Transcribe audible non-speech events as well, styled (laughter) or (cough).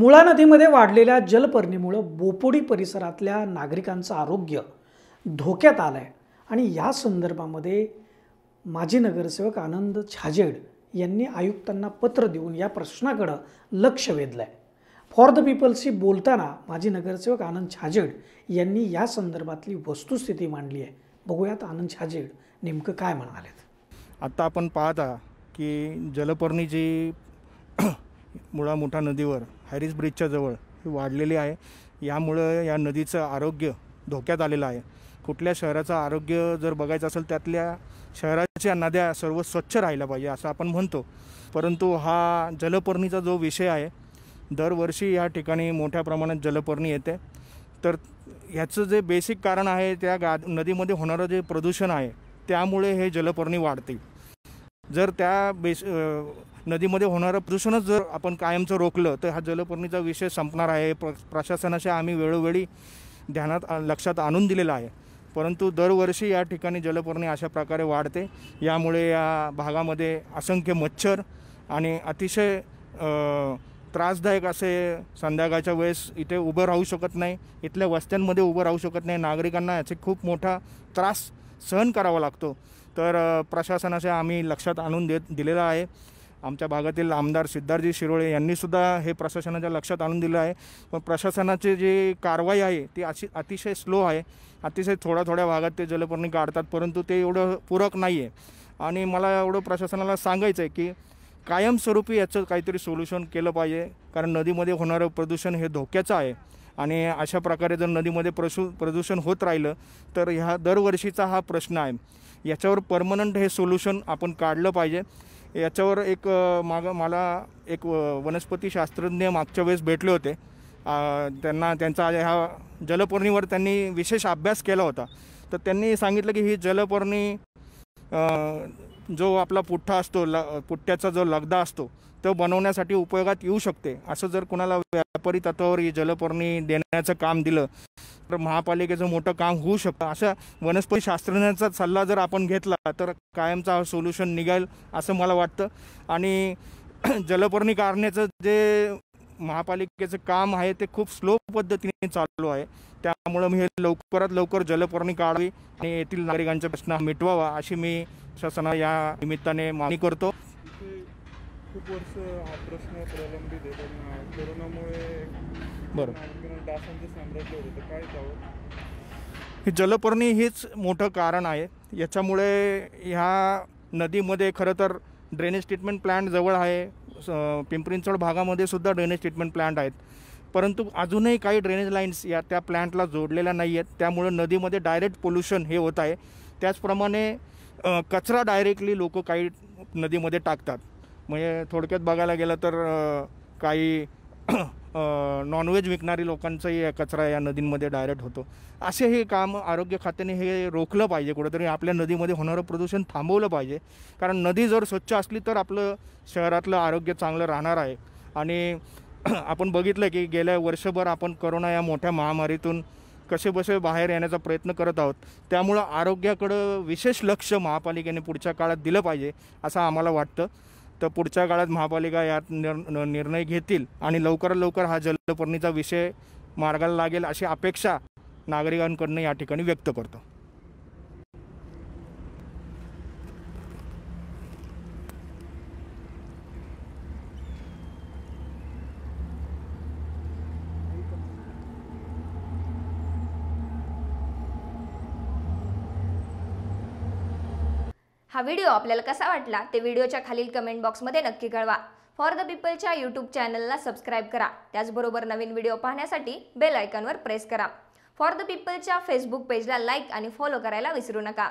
मुळा नदीमध्ये वाढलेल्या जलपर्णीमुळं बोपोडी परिसरातल्या नागरिकांचं आरोग्य धोक्यात आलं आहे आणि या संदर्भामध्ये माजी नगरसेवक आनंद छाजेड यांनी आयुक्तांना पत्र देऊन या प्रश्नाकडं लक्ष वेधलं आहे फॉर द पीपल्सशी बोलताना माजी नगरसेवक आनंद छाजेड यांनी या संदर्भातली वस्तुस्थिती मांडली आहे बघूयात आनंद छाजेड नेमकं काय म्हणालेत आत्ता आपण पाहता की जलपर्णी जी मुळा मोठा नदीवर हॅरिस ब्रिजच्या जवळ ही वाढलेली आहे यामुळं या नदीचं आरोग्य धोक्यात आलेलं आहे कुठल्या शहराचं आरोग्य जर बघायचं असेल त्यातल्या शहराच्या नद्या सर्व स्वच्छ राहिल्या पाहिजे असं आपण म्हणतो परंतु हा जलपर्णीचा जो विषय आहे दरवर्षी या ठिकाणी मोठ्या प्रमाणात जलपर्णी येते तर ह्याचं जे बेसिक कारण आहे त्या गा नदीमध्ये होणारं जे प्रदूषण आहे त्यामुळे हे जलपर्णी वाढते जर त्या बेस नदीमध्ये होणारं प्रदूषणच जर आपण कायमचं रोखलं तर हा जलपर्णीचा विषय संपणार आहे प्र प्रशासनाच्या आम्ही वेळोवेळी ध्यानात लक्षात आणून दिलेला आहे परंतु दरवर्षी या ठिकाणी जलपर्णी अशा प्रकारे वाढते यामुळे या भागामध्ये असंख्य मच्छर आणि अतिशय त्रासदायक असे संध्याकाळच्या वेळेस इथे उभं राहू शकत नाही इथल्या वस्त्यांमध्ये उभं राहू शकत नाही नागरिकांना याचे खूप मोठा त्रास सहन करावा लागतो तर प्रशासनाच्या आम्ही लक्षात आणून देत दिलेला आहे आमच्या भागातील आमदार सिद्धार्थजी शिरोळे यांनीसुद्धा हे प्रशासनाच्या लक्षात आणून दिलं आहे पण प्रशासनाची जी कारवाई आहे ती अशी अतिशय स्लो आहे अतिशय थोड्या थोड्या भागात ते जलपर्णी काढतात परंतु ते एवढं पूरक नाही आहे आणि मला एवढं प्रशासनाला सांगायचं आहे की कायमस्वरूपी याचं काहीतरी सोल्युशन केलं पाहिजे कारण नदीमध्ये होणारं प्रदूषण हे धोक्याचं आहे आणि अशा प्रकारे जर नदीमध्ये प्रशू प्रदूषण होत राहिलं तर ह्या दरवर्षीचा हा प्रश्न आहे याच्यावर परमनंट हे सोल्युशन आपण काढलं पाहिजे याच्यावर एक माग मला एक वनस्पतीशास्त्रज्ञ मागच्या वेळेस भेटले होते त्यांना त्यांचा ह्या जलपर्णीवर त्यांनी विशेष अभ्यास केला होता तर त्यांनी सांगितलं की ही जलपर्णी जो आपला पुठ्ठा असतो ल पुठ्ठ्याचा जो लगदा असतो तो बनवण्यासाठी उपयोगात येऊ शकते असं जर कोणाला व्यापारी तत्वावर जलपर्णी देण्याचं काम दिलं तर महापालिकेचं मोठं काम होऊ शकतं अशा वनस्पती शास्त्रज्ञांचा सल्ला जर आपण घेतला तर कायमचा सोल्युशन निघेल असं मला वाटतं आणि (clears throat) जलपर्णी कारण्याचं जे महापालिकेचं काम आहे ते खूप स्लो पद्धतीने चालू आहे त्यामुळं मी हे लवकरात लवकर जलपर्णी काढावी आणि येथील नागरिकांचा प्रश्न मिटवावा अशी मी शासना या निमित्ताने मागणी करतो खूप वर्ष हा प्रश्न प्रलंबित कोरोनामुळे बरं काय ही जलपर्णी हेच मोठं कारण आहे याच्यामुळे ह्या नदीमध्ये खरं तर ड्रेनेज ट्रीटमेंट प्लांट जवळ आहे पिंपरींचवड भागामध्ये सुद्धा ड्रेनेज ट्रीटमेंट प्लांट आहेत परंतु अजूनही काही ड्रेनेज लाईन्स या त्या प्लांटला जोडलेल्या नाही आहेत त्यामुळं नदीमध्ये डायरेक्ट पोल्युशन हे होत आहे त्याचप्रमाणे कचरा डायरेक्टली लोक काही नदीमध्ये टाकतात म्हणजे थोडक्यात बघायला गेलं तर काही नॉनव्हेज विकणारी लोकांचाही कचरा या नदींमध्ये डायरेक्ट होतो असे हे काम आरोग्य खात्याने हे रोखलं पाहिजे कुठेतरी आपल्या नदीमध्ये होणारं प्रदूषण थांबवलं पाहिजे कारण नदी जर स्वच्छ असली तर आपलं शहरातलं आरोग्य चांगलं राहणार आहे आणि (clears throat) आपण बघितलं की गेल्या वर्षभर आपण करोना या मोठ्या महामारीतून बसे बाहेर येण्याचा प्रयत्न करत आहोत त्यामुळं आरोग्याकडं विशेष लक्ष महापालिकेने पुढच्या काळात दिलं पाहिजे असं आम्हाला वाटतं तर पुढच्या काळात महापालिका यात निर्णय घेतील आणि लवकरात लवकर हा जलपर्णीचा विषय मार्गाला लागेल अशी अपेक्षा नागरिकांकडनं या ठिकाणी व्यक्त करतो हा व्हिडिओ आपल्याला कसा वाटला ते व्हिडिओच्या खालील कमेंट बॉक्समध्ये नक्की कळवा फॉर द पीपलच्या यूट्यूब चॅनलला सबस्क्राईब करा त्याचबरोबर नवीन व्हिडिओ पाहण्यासाठी बेल आयकॉनवर प्रेस करा फॉर द पीपलच्या फेसबुक पेजला लाईक आणि फॉलो करायला विसरू नका